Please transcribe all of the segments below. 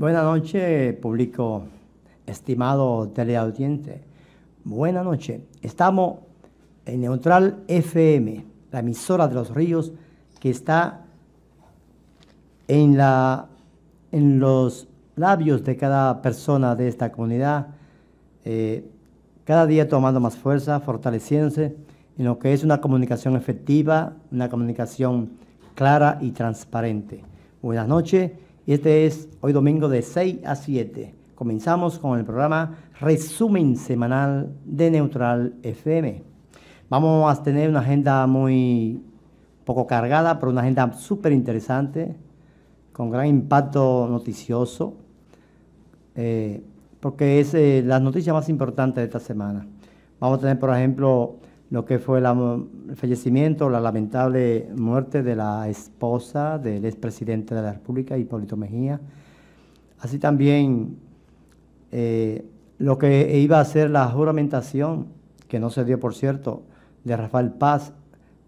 Buenas noches, público, estimado teleaudiente. Buenas noches. Estamos en Neutral FM, la emisora de los ríos que está en, los labios de cada persona de esta comunidad, eh, cada día tomando más fuerza, fortaleciéndose en lo que es una comunicación efectiva, una comunicación clara y transparente. Buenas noches y este es hoy domingo de 6 a 7. Comenzamos con el programa Resumen Semanal de Neutral FM. Vamos a tener una agenda muy poco cargada, pero una agenda súper interesante, con gran impacto noticioso, eh, porque es eh, la noticia más importante de esta semana. Vamos a tener, por ejemplo, lo que fue el fallecimiento, la lamentable muerte de la esposa del expresidente de la República, Hipólito Mejía, así también eh, lo que iba a ser la juramentación, que no se dio por cierto, de Rafael Paz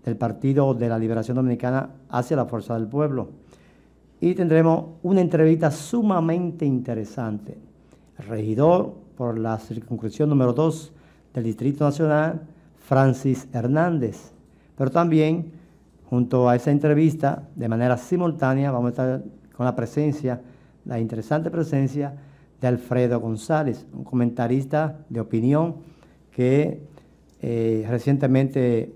del Partido de la Liberación Dominicana hacia la Fuerza del Pueblo. Y tendremos una entrevista sumamente interesante. regidor por la circunscripción número 2 del Distrito Nacional, Francis Hernández. Pero también, junto a esa entrevista, de manera simultánea, vamos a estar con la presencia, la interesante presencia de Alfredo González, un comentarista de opinión que eh, recientemente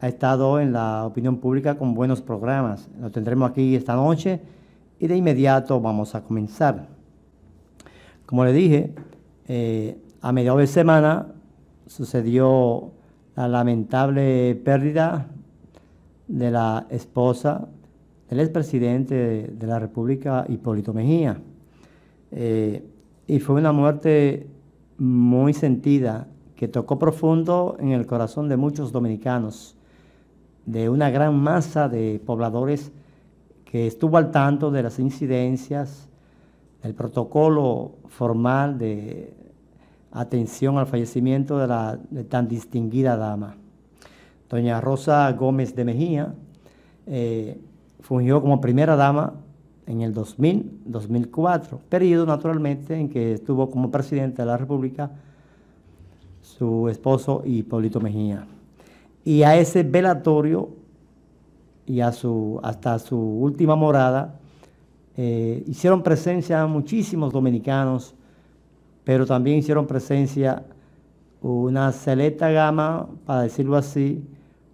ha estado en la opinión pública con buenos programas. Lo tendremos aquí esta noche y de inmediato vamos a comenzar. Como le dije, eh, a mediados de semana sucedió la lamentable pérdida de la esposa del expresidente de la República, Hipólito Mejía. Eh, y fue una muerte muy sentida que tocó profundo en el corazón de muchos dominicanos, de una gran masa de pobladores que estuvo al tanto de las incidencias, del protocolo formal de, atención al fallecimiento de la tan distinguida dama. Doña Rosa Gómez de Mejía eh, fungió como primera dama en el 2000-2004, periodo naturalmente en que estuvo como presidente de la República su esposo Hipólito Mejía. Y a ese velatorio y a su, hasta su última morada eh, hicieron presencia muchísimos dominicanos pero también hicieron presencia una selecta gama, para decirlo así,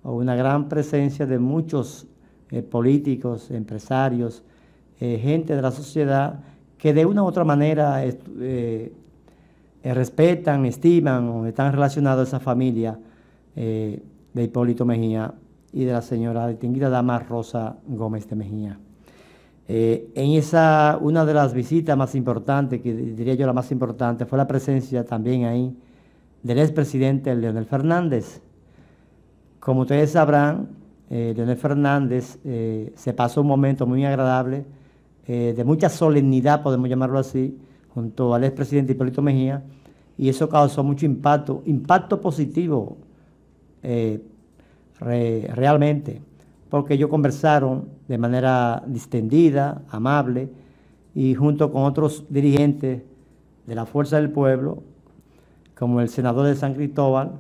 o una gran presencia de muchos eh, políticos, empresarios, eh, gente de la sociedad que de una u otra manera eh, respetan, estiman o están relacionados a esa familia de Hipólito Mejía y de la señora distinguida dama Rosa Gómez de Mejía. Eh, en esa, una de las visitas más importantes, que diría yo la más importante, fue la presencia también ahí del expresidente Leonel Fernández. Como ustedes sabrán, eh, Leonel Fernández eh, se pasó un momento muy agradable, eh, de mucha solemnidad, podemos llamarlo así, junto al expresidente Hipólito Mejía, y eso causó mucho impacto, impacto positivo realmente porque ellos conversaron de manera distendida, amable, y junto con otros dirigentes de la Fuerza del Pueblo, como el senador de San Cristóbal,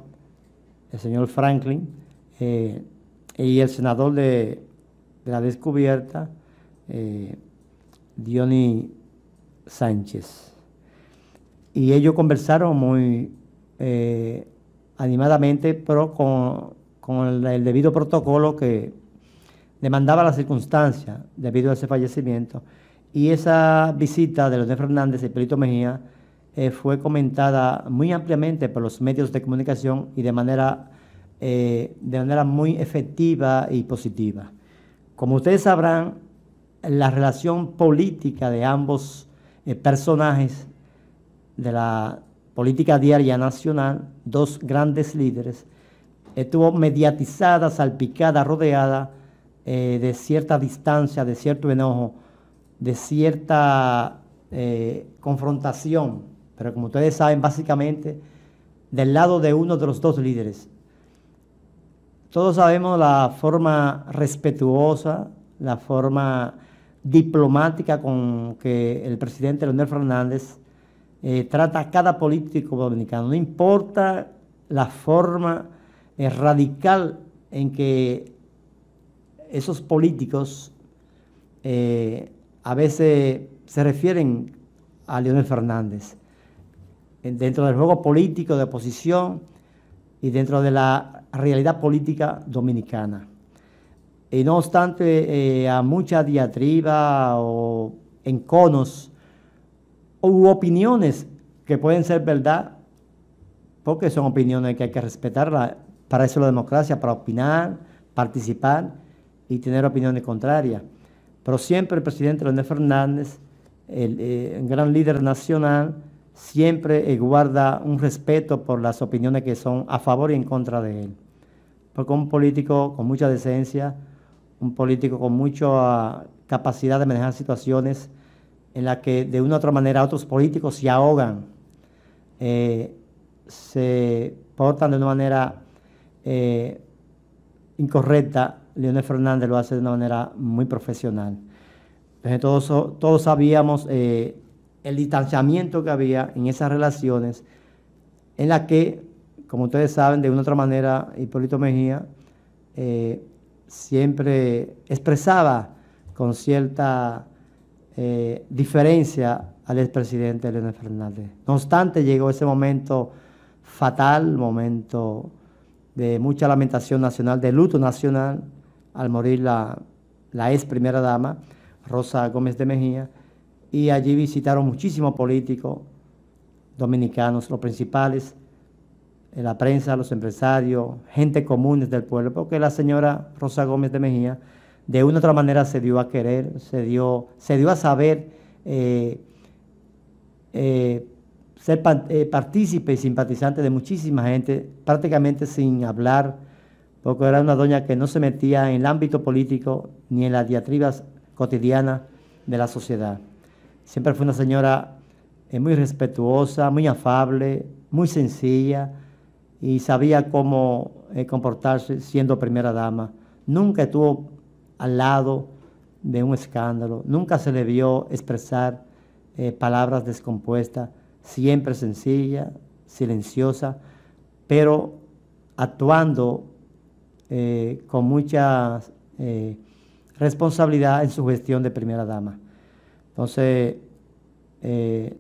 el señor Franklin, eh, y el senador de, la descubierta, eh, Sánchez. Y ellos conversaron muy eh, animadamente, pero con, el debido protocolo que demandaba la circunstancia debido a ese fallecimiento. Y esa visita de los de Fernández y Perito Mejía eh, fue comentada muy ampliamente por los medios de comunicación y de manera, eh, de manera muy efectiva y positiva. Como ustedes sabrán, la relación política de ambos eh, personajes de la política diaria nacional, dos grandes líderes, estuvo mediatizada, salpicada, rodeada eh, de cierta distancia, de cierto enojo, de cierta eh, confrontación, pero como ustedes saben, básicamente del lado de uno de los dos líderes. Todos sabemos la forma respetuosa, la forma diplomática con que el presidente Leonel Fernández eh, trata a cada político dominicano. No importa la forma radical en que esos políticos eh, a veces se refieren a Leonel Fernández. Dentro del juego político de oposición y dentro de la realidad política dominicana. Y no obstante, eh, a mucha diatriba o enconos u opiniones que pueden ser verdad, porque son opiniones que hay que respetar, Para eso la democracia, para opinar, participar y tener opiniones contrarias. Pero siempre el presidente Leonel Fernández, el, eh, gran líder nacional, siempre eh, guarda un respeto por las opiniones que son a favor y en contra de él. Porque un político con mucha decencia, un político con mucha capacidad de manejar situaciones en las que de una u otra manera otros políticos se ahogan, eh, se portan de una manera incorrecta, Leonel Fernández lo hace de una manera muy profesional. Entonces todos, todos sabíamos eh, el distanciamiento que había en esas relaciones, en la que, como ustedes saben, de una u otra manera, Hipólito Mejía eh, siempre expresaba con cierta eh, diferencia al expresidente Leonel Fernández. No obstante, llegó ese momento fatal, momento de mucha lamentación nacional, de luto nacional, al morir la, ex primera dama, Rosa Gómez de Mejía, y allí visitaron muchísimos políticos dominicanos, los principales, la prensa, los empresarios, gente común del pueblo, porque la señora Rosa Gómez de Mejía de una u otra manera se dio a querer, se dio, se dio a saber eh, eh, ser eh, partícipe y simpatizante de muchísima gente, prácticamente sin hablar, porque era una doña que no se metía en el ámbito político ni en las diatribas cotidianas de la sociedad. Siempre fue una señora eh, muy respetuosa, muy afable, muy sencilla y sabía cómo eh, comportarse siendo primera dama. Nunca estuvo al lado de un escándalo, nunca se le vio expresar palabras descompuestas siempre sencilla, silenciosa, pero actuando eh, con mucha eh, responsabilidad en su gestión de primera dama. Entonces, eh,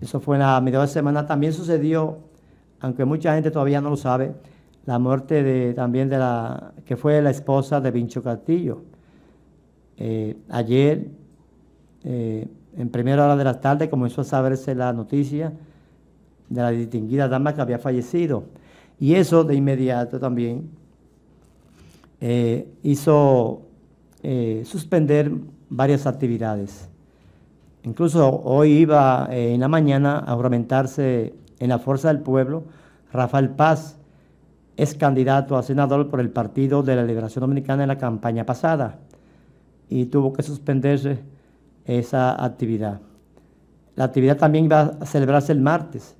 eso fue en la mediados de semana. También sucedió, aunque mucha gente todavía no lo sabe, la muerte de, también de la que fue la esposa de Vincho Castillo. ayer, en primera hora de la tarde comenzó a saberse la noticia de la distinguida dama que había fallecido. Y eso de inmediato también eh, hizo eh, suspender varias actividades. Incluso hoy iba eh, en la mañana a juramentarse en la Fuerza del Pueblo Rafael Paz, es candidato a senador por el Partido de la Liberación Dominicana en la campaña pasada y tuvo que suspenderse esa actividad. La actividad también iba a celebrarse el martes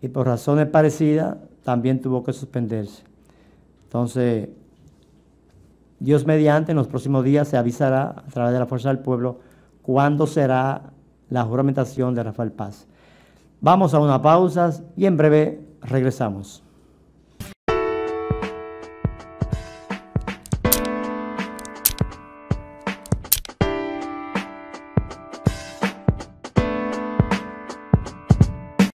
y por razones parecidas también tuvo que suspenderse. Entonces, Dios mediante, en los próximos días se avisará a través de la fuerza del pueblo cuándo será la juramentación de Rafael Paz. Vamos a unas pausas y en breve regresamos.